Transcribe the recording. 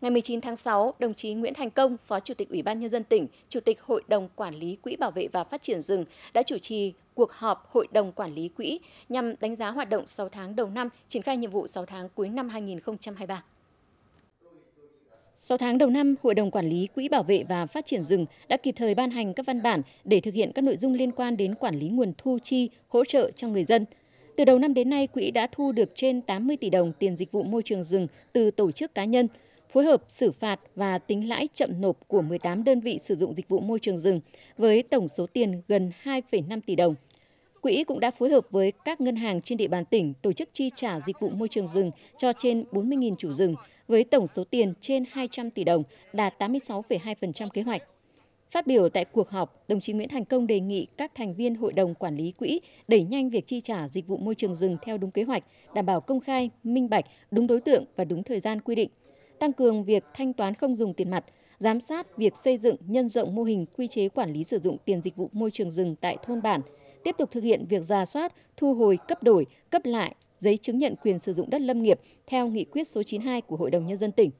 Ngày 19 tháng 6, đồng chí Nguyễn Thành Công, Phó Chủ tịch Ủy ban Nhân dân tỉnh, Chủ tịch Hội đồng Quản lý Quỹ Bảo vệ và Phát triển rừng đã chủ trì cuộc họp Hội đồng Quản lý Quỹ nhằm đánh giá hoạt động 6 tháng đầu năm, triển khai nhiệm vụ 6 tháng cuối năm 2023. 6 tháng đầu năm, Hội đồng Quản lý Quỹ Bảo vệ và Phát triển rừng đã kịp thời ban hành các văn bản để thực hiện các nội dung liên quan đến quản lý nguồn thu chi, hỗ trợ cho người dân. Từ đầu năm đến nay, quỹ đã thu được trên 80 tỷ đồng tiền dịch vụ môi trường rừng từ tổ chức cá nhân – phối hợp xử phạt và tính lãi chậm nộp của 18 đơn vị sử dụng dịch vụ môi trường rừng với tổng số tiền gần 2,5 tỷ đồng. Quỹ cũng đã phối hợp với các ngân hàng trên địa bàn tỉnh tổ chức chi trả dịch vụ môi trường rừng cho trên 40.000 chủ rừng với tổng số tiền trên 200 tỷ đồng, đạt 86,2% kế hoạch. Phát biểu tại cuộc họp, đồng chí Nguyễn Thành Công đề nghị các thành viên hội đồng quản lý quỹ đẩy nhanh việc chi trả dịch vụ môi trường rừng theo đúng kế hoạch, đảm bảo công khai, minh bạch, đúng đối tượng và đúng thời gian quy định tăng cường việc thanh toán không dùng tiền mặt, giám sát việc xây dựng nhân rộng mô hình quy chế quản lý sử dụng tiền dịch vụ môi trường rừng tại thôn bản, tiếp tục thực hiện việc ra soát, thu hồi, cấp đổi, cấp lại giấy chứng nhận quyền sử dụng đất lâm nghiệp theo nghị quyết số 92 của Hội đồng Nhân dân tỉnh.